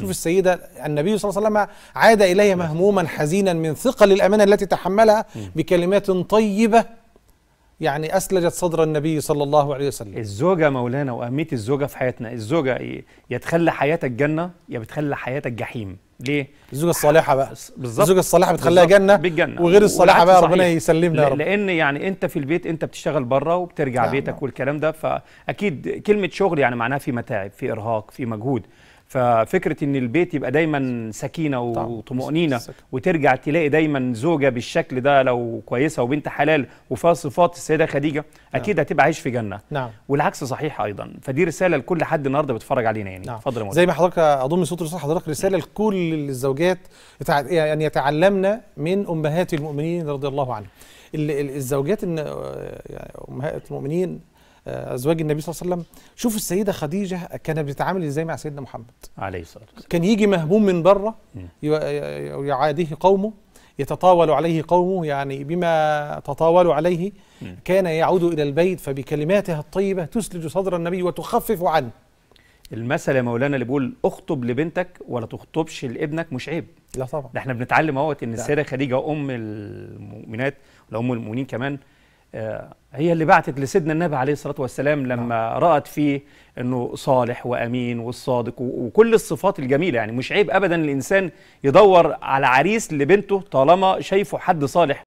شوف السيدة النبي صلى الله عليه وسلم عاد إليها مهموما حزينا من ثقل الأمانة التي تحملها بكلمات طيبة يعني أسلجت صدر النبي صلى الله عليه وسلم الزوجة مولانا وأهمية الزوجة في حياتنا الزوجة يا تخلى حياتك جنة يا بتخلى حياتك جحيم ليه؟ الزوجة الصالحة بقى بالظبط الزوجة الصالحة بتخليها جنة بالجنة وغير الصالحة بقى ربنا يسلمنا يا رب لأن يعني أنت في البيت أنت بتشتغل بره وبترجع نعم. بيتك والكلام ده فأكيد كلمة شغل يعني معناها في متاعب في إرهاق في مجهود ففكره ان البيت يبقى دايما سكينه وطمانينه وترجع تلاقي دايما زوجه بالشكل ده لو كويسه وبنت حلال وفيها صفات السيده خديجه نعم. اكيد نعم. هتبقى عايش في جنه نعم. والعكس صحيح ايضا فدي رساله لكل حد النهارده بيتفرج علينا يعني نعم. اتفضل نعم. زي ما حضرتك اظن صوت رساله حضرتك رساله لكل الزوجات يعني يتعلمنا من امهات المؤمنين رضي الله عنهم الزوجات ان يعني امهات المؤمنين آه، ازواج النبي صلى الله عليه وسلم شوف السيده خديجه كانت بتتعامل ازاي مع سيدنا محمد عليه الصلاه والسلام كان يجي مهموم من بره يعاديه قومه يتطاول عليه قومه يعني بما تطاولوا عليه كان يعود الى البيت فبكلماتها الطيبه تسلج صدر النبي وتخفف عنه المثل يا مولانا اللي بيقول اخطب لبنتك ولا تخطبش لابنك مش عيب لا طبعا ده احنا بنتعلم اهوت ان السيده خديجه ام المؤمنات ولا ام المؤمنين كمان آه، هي اللي بعتت لسيدنا النبي عليه الصلاة والسلام لما نعم. رأت فيه أنه صالح وأمين والصادق وكل الصفات الجميلة يعني مش عيب أبدا الإنسان يدور على عريس لبنته طالما شايفه حد صالح